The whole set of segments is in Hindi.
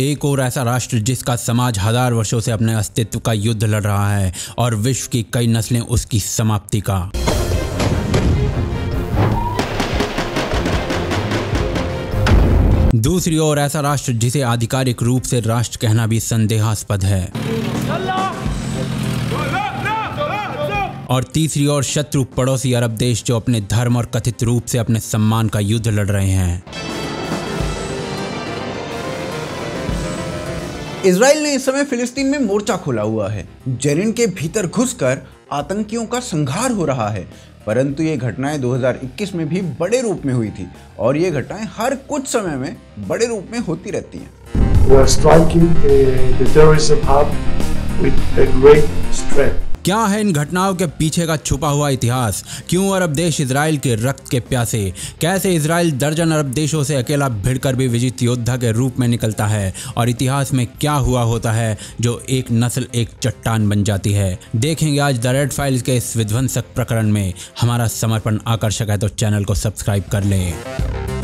एक और ऐसा राष्ट्र जिसका समाज हजार वर्षों से अपने अस्तित्व का युद्ध लड़ रहा है और विश्व की कई नस्लें उसकी समाप्ति का दूसरी ओर ऐसा राष्ट्र जिसे आधिकारिक रूप से राष्ट्र कहना भी संदेहास्पद है और तीसरी ओर शत्रु पड़ोसी अरब देश जो अपने धर्म और कथित रूप से अपने सम्मान का युद्ध लड़ रहे हैं इसराइल ने इस समय फिलिस्तीन में मोर्चा खोला हुआ है जेरिन के भीतर घुसकर आतंकियों का संघार हो रहा है परंतु ये घटनाएं 2021 में भी बड़े रूप में हुई थी और ये घटनाएं हर कुछ समय में बड़े रूप में होती रहती हैं। We are striking the, the terrorism hub with a great strength. क्या है इन घटनाओं के पीछे का छुपा हुआ इतिहास क्यों अरब देश इसराइल के रक्त के प्यासे कैसे इसराइल दर्जन अरब देशों से अकेला भिड़कर भी विजित योद्धा के रूप में निकलता है और इतिहास में क्या हुआ होता है जो एक नस्ल एक चट्टान बन जाती है देखेंगे आज द रेड फाइल्स के इस विध्वंसक प्रकरण में हमारा समर्पण आकर्षक है तो चैनल को सब्सक्राइब कर लें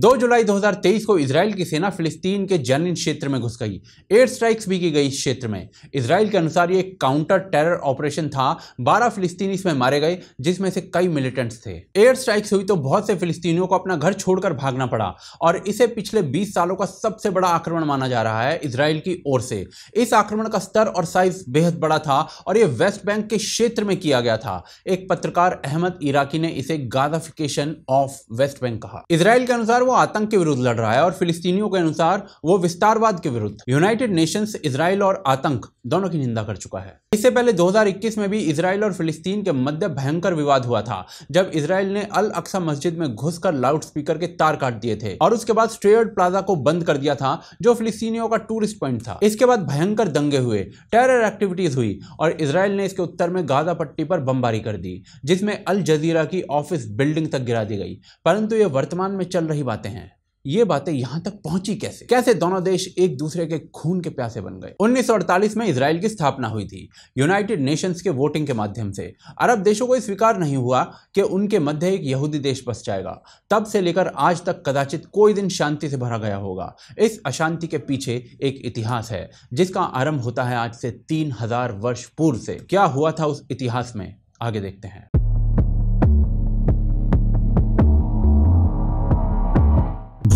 दो जुलाई 2023 को इसराइल की सेना फिलिस्तीन के जनिन क्षेत्र में घुस गई एयर स्ट्राइक्स भी की गई इस क्षेत्र में इसराइल के अनुसार ये काउंटर टेरर ऑपरेशन था 12 फिलिस्तीनी इसमें मारे गए जिसमें से कई मिलिटेंट्स थे एयर स्ट्राइक्स हुई तो बहुत से फिलिस्तीनियों को अपना घर छोड़कर भागना पड़ा और इसे पिछले बीस सालों का सबसे बड़ा आक्रमण माना जा रहा है इसराइल की ओर से इस आक्रमण का स्तर और साइज बेहद बड़ा था और ये वेस्ट बैंक के क्षेत्र में किया गया था एक पत्रकार अहमद इराकी ने इसे गाजाफिकेशन ऑफ वेस्ट बैंक कहा इसराइल के अनुसार अनुसार वो आतंक के विरुद्ध लड़ रहा है और फिलिस्तीनियों के अनुसार वो विस्तारवाद के विरुद्ध यूनाइटेड नेशंस इसराइल और आतंक दोनों की निंदा कर चुका है इससे पहले 2021 में भी इसराइल और फिलिस्तीन के मध्य भयंकर विवाद हुआ था जब इसराइल ने अल अक्सा मस्जिद में घुसकर लाउड स्पीकर के तार काट दिए थे और उसके बाद स्ट्रेट प्लाजा को बंद कर दिया था जो फिलिस्तीनियों का टूरिस्ट पॉइंट था इसके बाद भयंकर दंगे हुए टेरर एक्टिविटीज हुई और इसराइल ने इसके उत्तर में गाजा पट्टी पर बमबारी कर दी जिसमें अल जजीरा की ऑफिस बिल्डिंग तक गिरा दी गई परंतु यह वर्तमान में चल रही बातें हैं ये बातें यहां तक पहुंची कैसे कैसे दोनों देश एक दूसरे के खून के प्यासे बन गए 1948 में इसराइल की स्थापना हुई थी यूनाइटेड नेशंस के वोटिंग के माध्यम से अरब देशों को स्वीकार नहीं हुआ कि उनके मध्य एक यहूदी देश बस जाएगा तब से लेकर आज तक कदाचित कोई दिन शांति से भरा गया होगा इस अशांति के पीछे एक इतिहास है जिसका आरंभ होता है आज से तीन वर्ष पूर्व से क्या हुआ था उस इतिहास में आगे देखते हैं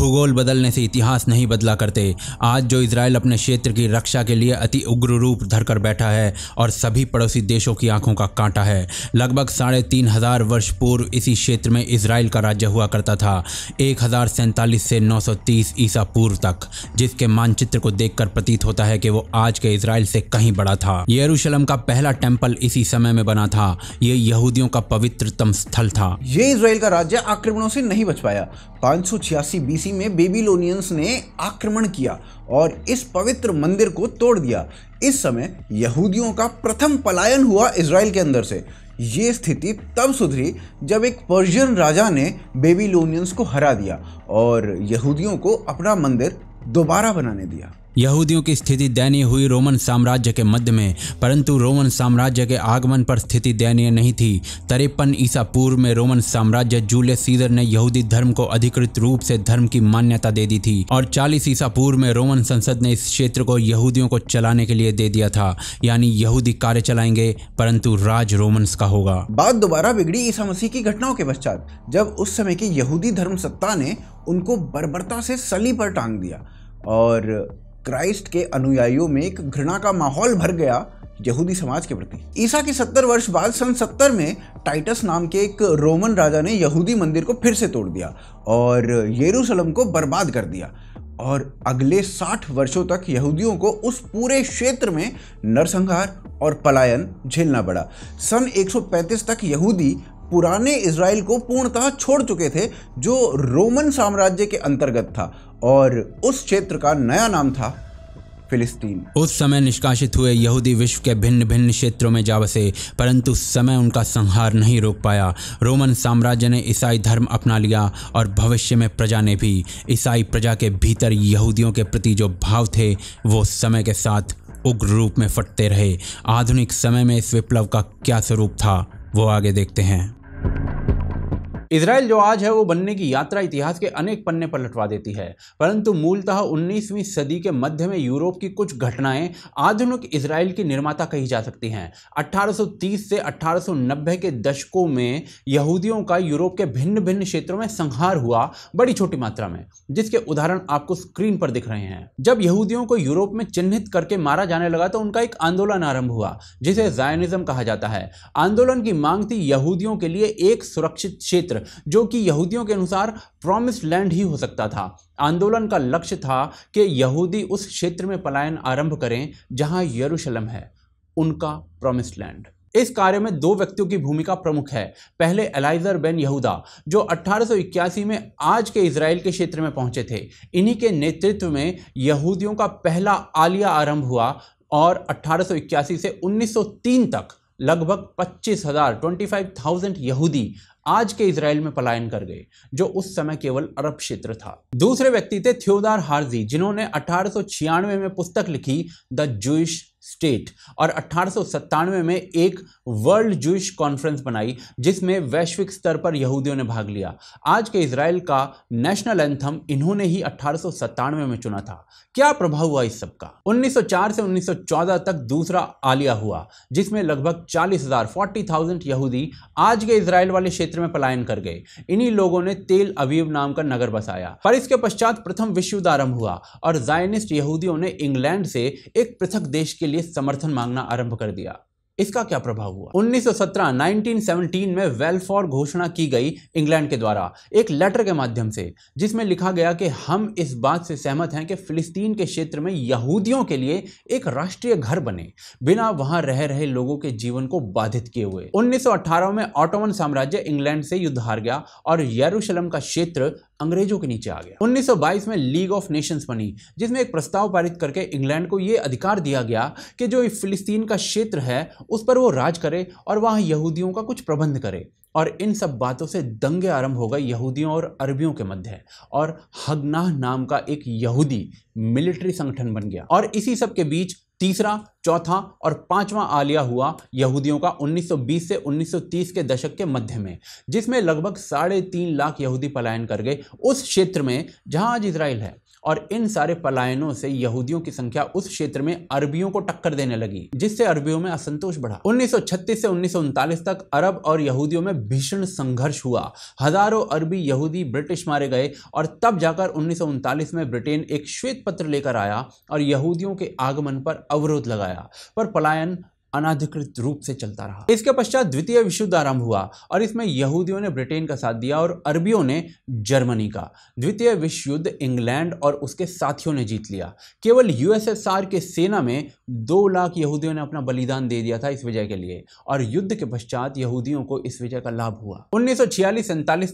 भूगोल बदलने से इतिहास नहीं बदला करते आज जो इसराइल अपने क्षेत्र की रक्षा के लिए अति उग्र रूप धरकर बैठा है और सभी पड़ोसी देशों की आंखों का कांटा है लगभग साढ़े तीन हजार वर्ष पूर्व इसी क्षेत्र में इसराइल का राज्य हुआ करता था एक हजार से नौ सौ तीस ईसा पूर्व तक जिसके मानचित्र को देखकर प्रतीत होता है कि वो आज के इसराइल से कहीं बड़ा था यरूशलम का पहला टेम्पल इसी समय में बना था ये यहूदियों का पवित्रतम स्थल था ये इसराइल का राज्य आक्रमणों से नहीं बच पाया पाँच बीसी में बेबीलोनियंस ने आक्रमण किया और इस पवित्र मंदिर को तोड़ दिया इस समय यहूदियों का प्रथम पलायन हुआ इसराइल के अंदर से ये स्थिति तब सुधरी जब एक पर्शियन राजा ने बेबीलोनियंस को हरा दिया और यहूदियों को अपना मंदिर दोबारा बनाने दिया यहूदियों की स्थिति दयनीय हुई रोमन साम्राज्य के मध्य में परंतु रोमन साम्राज्य के आगमन पर स्थिति दयनीय नहीं थी तरेपन ईसा पूर्व में रोमन साम्राज्य जूलियस सीजर ने यहूदी धर्म को अधिकृत रूप से धर्म की मान्यता दे दी थी और 40 ईसा पूर्व में रोमन संसद ने इस क्षेत्र को यहूदियों को चलाने के लिए दे दिया था यानी यहूदी कार्य चलाएंगे परंतु राज रोमन का होगा बात दोबारा बिगड़ी ईसा मसीह की घटनाओं के पश्चात जब उस समय की यहूदी धर्म सत्ता ने उनको बर्बरता से सली पर टांग दिया और क्राइस्ट के अनुयायियों में एक घृणा का माहौल भर गया यहूदी समाज के प्रति ईसा के सत्तर वर्ष बाद सन सत्तर में टाइटस नाम के एक रोमन राजा ने यहूदी मंदिर को फिर से तोड़ दिया और यरूशलेम को बर्बाद कर दिया और अगले साठ वर्षों तक यहूदियों को उस पूरे क्षेत्र में नरसंहार और पलायन झेलना पड़ा सन 135 तक यहूदी पुराने इसराइल को पूर्णतः छोड़ चुके थे जो रोमन साम्राज्य के अंतर्गत था और उस क्षेत्र का नया नाम था फिलिस्तीन उस समय निष्कासित हुए यहूदी विश्व के भिन्न भिन्न क्षेत्रों में जा बसे परंतु उस समय उनका संहार नहीं रोक पाया रोमन साम्राज्य ने ईसाई धर्म अपना लिया और भविष्य में प्रजा ने भी ईसाई प्रजा के भीतर यहूदियों के प्रति जो भाव थे वो समय के साथ उग्र रूप में फटते रहे आधुनिक समय में इस विप्लव का क्या स्वरूप था वो आगे देखते हैं इसराइल जो आज है वो बनने की यात्रा इतिहास के अनेक पन्ने पलटवा देती है परंतु मूलतः 19वीं सदी के मध्य में यूरोप की कुछ घटनाएं आधुनिक इसराइल की निर्माता कही जा सकती हैं 1830 से 1890 के दशकों में यहूदियों का यूरोप के भिन्न भिन्न क्षेत्रों में संहार हुआ बड़ी छोटी मात्रा में जिसके उदाहरण आपको स्क्रीन पर दिख रहे हैं जब यहूदियों को यूरोप में चिन्हित करके मारा जाने लगा तो उनका एक आंदोलन आरंभ हुआ जिसे जायनिज्म कहा जाता है आंदोलन की मांग थी यहूदियों के लिए एक सुरक्षित क्षेत्र क्षेत्र जो कि यहूदियों के अनुसार प्रॉमिस लैंड ही हो सकता था आंदोलन का लक्ष्य था कि यहूदी उस क्षेत्र में पलायन आरंभ करें जहां यरूशलेम है उनका प्रॉमिस लैंड इस कार्य में दो व्यक्तियों की भूमिका प्रमुख है पहले एलाइजर बेन यहूदा जो 1881 में आज के इसराइल के क्षेत्र में पहुंचे थे इन्हीं के नेतृत्व में यहूदियों का पहला आलिया आरंभ हुआ और 1881 से 1903 तक लगभग 25,000 25,000 यहूदी आज के इसराइल में पलायन कर गए जो उस समय केवल अरब क्षेत्र था दूसरे व्यक्ति थे थ्योदार हार्जी जिन्होंने अठारह में पुस्तक लिखी द जूश स्टेट और अठारह में एक वर्ल्ड जूश कॉन्फ्रेंस बनाई जिसमें वैश्विक स्तर पर यहूदियों ने भाग लिया आज के इसराइल का नेशनल एंथम इन्होंने ही अठारह में चुना था क्या प्रभाव हुआ इस सबका 1904 से 1914 तक दूसरा आलिया हुआ जिसमें लगभग 40,000 40,000 यहूदी आज के इसराइल वाले क्षेत्र में पलायन कर गए इन्हीं लोगों ने तेल अवीब नाम का नगर बसाया पर इसके पश्चात प्रथम विश्व युद्ध आरंभ हुआ और जायनिस्ट यहूदियों ने इंग्लैंड से एक पृथक देश के लिए लिए समर्थन मांगना आरंभ कर दिया इसका क्या प्रभाव हुआ 1917 1917 में वेलफॉर घोषणा की गई इंग्लैंड के द्वारा एक लेटर के माध्यम से जिसमें लिखा गया कि हम इस बात से सहमत हैं कि फिलिस्तीन के क्षेत्र में यहूदियों के लिए एक राष्ट्रीय घर बने बिना वहां रह रहे लोगों के जीवन को बाधित किए हुए 1918 में ऑटोमन साम्राज्य इंग्लैंड से युद्ध हार गया और यरूशलम का क्षेत्र अंग्रेजों के नीचे आ गया 1922 में लीग ऑफ नेशंस बनी जिसमें एक प्रस्ताव पारित करके इंग्लैंड को यह अधिकार दिया गया कि जो फिलिस्तीन का क्षेत्र है उस पर वो राज करे और वहाँ यहूदियों का कुछ प्रबंध करे और इन सब बातों से दंगे आरंभ हो गए यहूदियों और अरबियों के मध्य और हगनाह नाम का एक यहूदी मिलिट्री संगठन बन गया और इसी सब के बीच तीसरा चौथा और पांचवा आलिया हुआ यहूदियों का 1920 से 1930 के दशक के मध्य में जिसमें लगभग साढ़े तीन लाख यहूदी पलायन कर गए उस क्षेत्र में जहां आज इसराइल है और इन सारे पलायनों से यहूदियों की संख्या उस क्षेत्र में अरबियों को टक्कर देने लगी जिससे अरबियों में असंतोष बढ़ा 1936 से उन्नीस तक अरब और यहूदियों में भीषण संघर्ष हुआ हजारों अरबी यहूदी ब्रिटिश मारे गए और तब जाकर उन्नीस में ब्रिटेन एक श्वेत पत्र लेकर आया और यहूदियों के आगमन पर अवरोध लगाया पर पलायन अनाधिकृत रूप से चलता रहा इसके पश्चात द्वितीय विश्व युद्ध आरंभ हुआ और इसमें यहूदियों ने ब्रिटेन का साथ दिया और अरबियों ने जर्मनी का द्वितीय विश्व युद्ध इंग्लैंड और उसके साथियों ने जीत लिया केवल यूएसएसआर के सेना में दो लाख यहूदियों ने अपना बलिदान दे दिया था इस विजय के लिए और युद्ध के पश्चात यहूदियों को इस विजय का लाभ हुआ उन्नीस सौ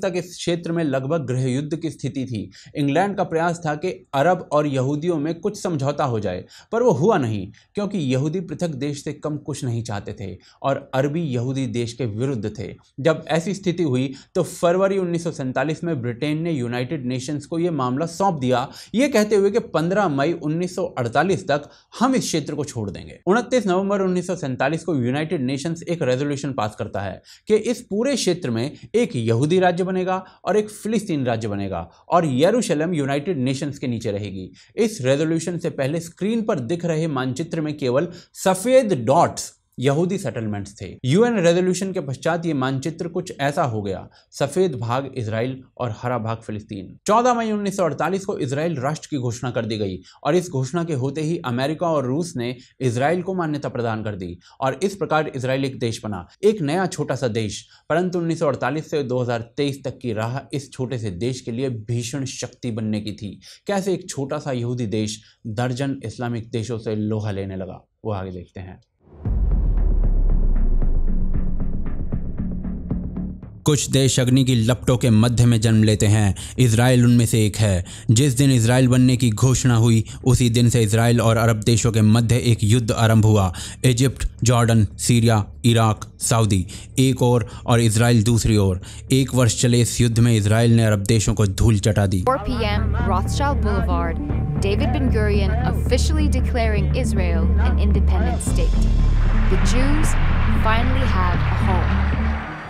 तक इस क्षेत्र में लगभग गृह युद्ध की स्थिति थी इंग्लैंड का प्रयास था कि अरब और यहूदियों में कुछ समझौता हो जाए पर वो हुआ नहीं क्योंकि यहूदी पृथक देश से कम कुछ कुछ नहीं चाहते थे और अरबी यहूदी देश के विरुद्ध थे जब ऐसी स्थिति हुई तो फरवरी उन्नीस में ब्रिटेन ने यूनाइटेड नेशंस को यह मामला सौंप दिया ये कहते हुए कि 15 मई 1948 तक हम इस क्षेत्र को छोड़ देंगे उनतीस नवंबर उन्नीस को यूनाइटेड नेशंस एक रेजोल्यूशन पास करता है कि इस पूरे क्षेत्र में एक यहूदी राज्य बनेगा और एक फिलिस्तीन राज्य बनेगा और यरूशलम यूनाइटेड नेशंस के नीचे रहेगी इस रेजोल्यूशन से पहले स्क्रीन पर दिख रहे मानचित्र में केवल सफेद डॉट यहूदी सेटलमेंट्स थे यूएन रेजोल्यूशन के पश्चात ये मानचित्र कुछ ऐसा हो गया सफेद भाग इसराइल और हरा भाग फिलिस्तीन 14 मई 1948 को इसराइल राष्ट्र की घोषणा कर दी गई और इस घोषणा के होते ही अमेरिका और रूस ने इसराइल को मान्यता प्रदान कर दी और इस प्रकार इसराइल एक देश बना एक नया छोटा सा देश परंतु उन्नीस से 2023 तक की राह इस छोटे से देश के लिए भीषण शक्ति बनने की थी कैसे एक छोटा सा यहूदी देश दर्जन इस्लामिक देशों से लोहा लेने लगा वो आगे देखते हैं कुछ देश अग्नि की लपटों के मध्य में जन्म लेते हैं इसराइल उनमें से एक है जिस दिन इसराइल बनने की घोषणा हुई उसी दिन से इसराइल और अरब देशों के मध्य एक युद्ध आरंभ हुआ Egypt Jordan Syria Iraq Saudi एक ओर और, और इसराइल दूसरी ओर एक वर्ष चले इस युद्ध में इसराइल ने अरब देशों को धूल चटा दी David Ben Gurion officially declaring Israel an independent state. The Jews finally have a home.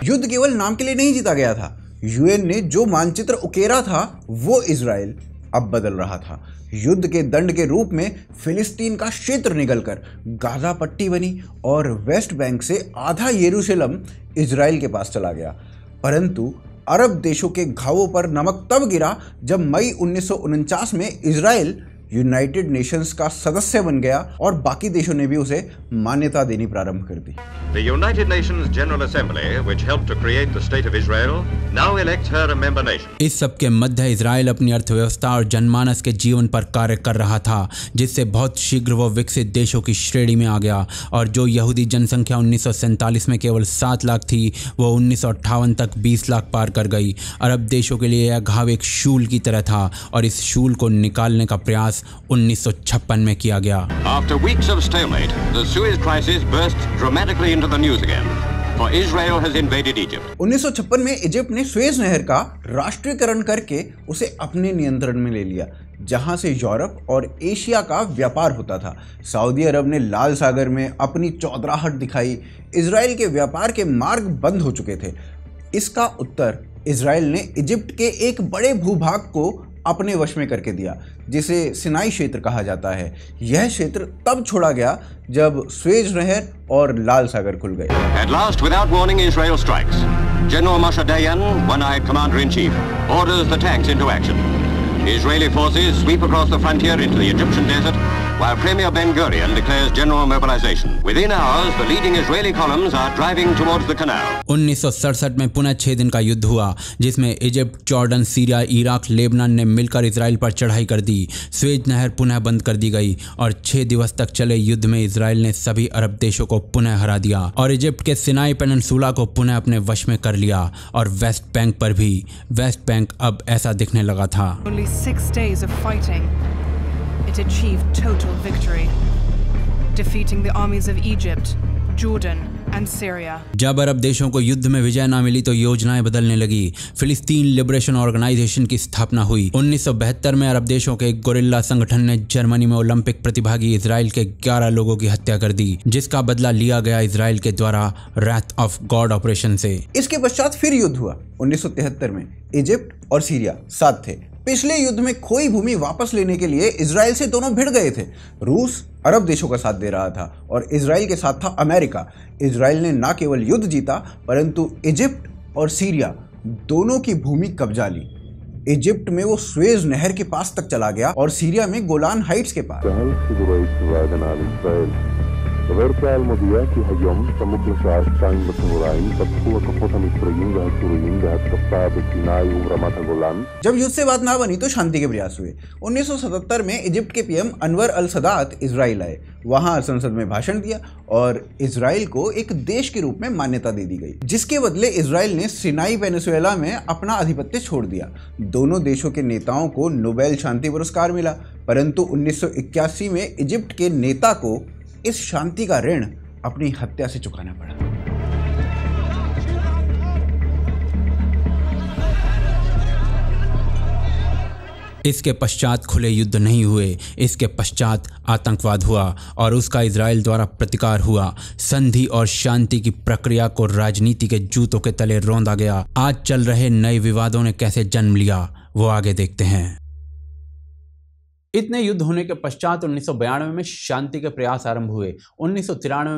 युद्ध केवल नाम के लिए नहीं जीता गया था यूएन ने जो मानचित्र उकेरा था वो इसराइल अब बदल रहा था युद्ध के दंड के रूप में फिलिस्तीन का क्षेत्र निकलकर गाजा पट्टी बनी और वेस्ट बैंक से आधा यरूशलम इसराइल के पास चला गया परंतु अरब देशों के घावों पर नमक तब गिरा जब मई उन्नीस में इसराइल यूनाइटेड नेशंस का सदस्य बन गया और बाकी देशों ने भी उसे मान्यता देनी प्रारंभ कर दी The United Nations General Assembly, which helped to create the state of Israel, now elects her a member nation. इस सब के मध्य इसराइल अपनी अर्थव्यवस्था और जनमानस के जीवन पर कार्य कर रहा था जिससे बहुत शीघ्र वह विकसित देशों की श्रेणी में आ गया और जो यहूदी जनसंख्या उन्नीस में केवल सात लाख थी वो उन्नीस तक बीस लाख पार कर गई अरब देशों के लिए यह घाव एक शूल की तरह था और इस शूल को निकालने का प्रयास 1956 में किया गया After weeks of stalemate, the Suez crisis burst dramatically into the news again. For Israel has invaded Egypt. 1956 में इजिप्ट ने स्वेज नहर का राष्ट्रीयकरण करके उसे अपने नियंत्रण में ले लिया जहां से यूरोप और एशिया का व्यापार होता था सऊदी अरब ने लाल सागर में अपनी चौधराहट दिखाई इसराइल के व्यापार के मार्ग बंद हो चुके थे इसका उत्तर इसराइल ने इजिप्ट के एक बड़े भूभाग को अपने वश में करके दिया जिसे सिनाई क्षेत्र कहा जाता है यह क्षेत्र तब छोड़ा गया जब स्वेज नहर और लाल सागर खुल गए At last, without warning, Israel strikes. General Moshe one-eyed commander-in-chief, orders the tanks into action. Israeli forces sweep across the frontier into the Egyptian desert while Premier Ben-Gurion declares general mobilization. Within hours, the leading Israeli columns are driving towards the canal. 1967 में पुनः छह दिन का युद्ध हुआ जिसमें Egypt Jordan Syria Iraq Lebanon ने मिलकर इसराइल पर चढ़ाई कर दी स्वेज नहर पुनः बंद कर दी गई और छह दिवस तक चले युद्ध में इसराइल ने सभी अरब देशों को पुनः हरा दिया और इजिप्ट के सिनाई पेनसूला को पुनः अपने वश में कर लिया और वेस्ट बैंक पर भी वेस्ट बैंक अब ऐसा दिखने लगा था it achieved total victory, defeating the armies of Egypt, Jordan, जब अरब देशों को युद्ध में विजय न मिली तो योजनाएं बदलने लगी फिलिस्तीन लिबरेशन ऑर्गेनाइजेशन की स्थापना हुई 1972 में अरब देशों के एक गोरिल्ला संगठन ने जर्मनी में ओलंपिक प्रतिभागी इसराइल के 11 लोगों की हत्या कर दी जिसका बदला लिया गया इसराइल के द्वारा रैथ ऑफ गॉड ऑपरेशन से इसके पश्चात फिर युद्ध हुआ उन्नीस में इजिप्ट और सीरिया साथ थे पिछले युद्ध में खोई भूमि वापस लेने के लिए इसराइल से दोनों भिड़ गए थे रूस अरब देशों का साथ दे रहा था और इसराइल के साथ था अमेरिका इसराइल ने ना केवल युद्ध जीता परंतु इजिप्ट और सीरिया दोनों की भूमि कब्जा ली इजिप्ट में वो स्वेज नहर के पास तक चला गया और सीरिया में गोलान हाइट्स के पास Werken المضيات اليوم ممكن ساعات ساين متمرعين تبقوا كفوتا مصريين وهسوريين بهتقطع بالسيناي ورمات الغولان जब युद्ध से बात ना बनी तो शांति के प्रयास हुए 1977 में इजिप्ट के PM Anwar al Sadat Israel आए वहां संसद में भाषण दिया और इसराइल को एक देश के रूप में मान्यता दे दी गई जिसके बदले इसराइल ने सिनाई वेनेसुएला में अपना आधिपत्य छोड़ दिया दोनों देशों के नेताओं को नोबेल शांति पुरस्कार मिला परंतु 1981 में इजिप्ट के नेता को इस शांति का ऋण अपनी हत्या से चुकाना पड़ा इसके पश्चात खुले युद्ध नहीं हुए इसके पश्चात आतंकवाद हुआ और उसका इसराइल द्वारा प्रतिकार हुआ संधि और शांति की प्रक्रिया को राजनीति के जूतों के तले रौंदा गया आज चल रहे नए विवादों ने कैसे जन्म लिया वो आगे देखते हैं इतने युद्ध होने के पश्चात उन्नीस में शांति के प्रयास आरंभ हुए उन्नीस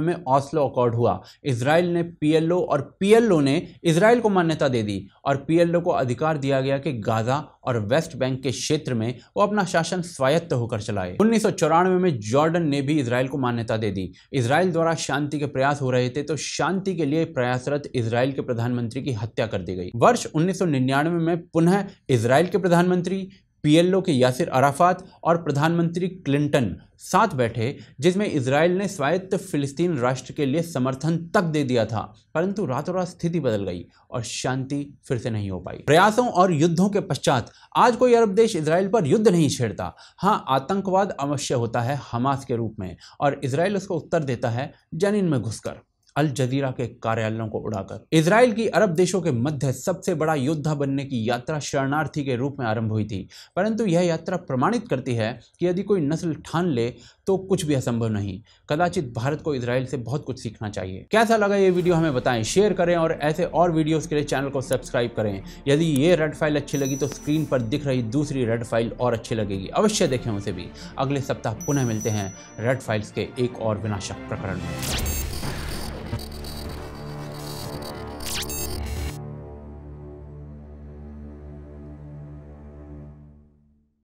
में ऑस्लो अकॉर्ड हुआ इसराइल ने पीएलओ और पीएलओ ने इसराइल को मान्यता दे दी और पीएलओ को अधिकार दिया गया कि गाजा और वेस्ट बैंक के क्षेत्र में वो अपना शासन स्वायत्त होकर चलाए उन्नीस में जॉर्डन ने भी इसराइल को मान्यता दे दी इसराइल द्वारा शांति के प्रयास हो रहे थे तो शांति के लिए प्रयासरत इसराइल के प्रधानमंत्री की हत्या कर दी गई वर्ष उन्नीस में पुनः इसराइल के प्रधानमंत्री पीएलओ के यासिर अराफात और प्रधानमंत्री क्लिंटन साथ बैठे जिसमें इसराइल ने स्वायत्त फिलिस्तीन राष्ट्र के लिए समर्थन तक दे दिया था परंतु रातों रात स्थिति बदल गई और शांति फिर से नहीं हो पाई प्रयासों और युद्धों के पश्चात आज कोई अरब देश इसराइल पर युद्ध नहीं छेड़ता हाँ आतंकवाद अवश्य होता है हमास के रूप में और इसराइल उसको उत्तर देता है जनिन में घुसकर अल जजीरा के कार्यालयों को उड़ाकर इसराइल की अरब देशों के मध्य सबसे बड़ा योद्धा बनने की यात्रा शरणार्थी के रूप में आरंभ हुई थी परंतु यह यात्रा प्रमाणित करती है कि यदि कोई नस्ल ठान ले तो कुछ भी असंभव नहीं कदाचित भारत को इसराइल से बहुत कुछ सीखना चाहिए कैसा लगा ये वीडियो हमें बताएं शेयर करें और ऐसे और वीडियो के लिए चैनल को सब्सक्राइब करें यदि ये रेड फाइल अच्छी लगी तो स्क्रीन पर दिख रही दूसरी रेड फाइल और अच्छी लगेगी अवश्य देखें उसे भी अगले सप्ताह पुनः मिलते हैं रेड फाइल्स के एक और विनाशक प्रकरण में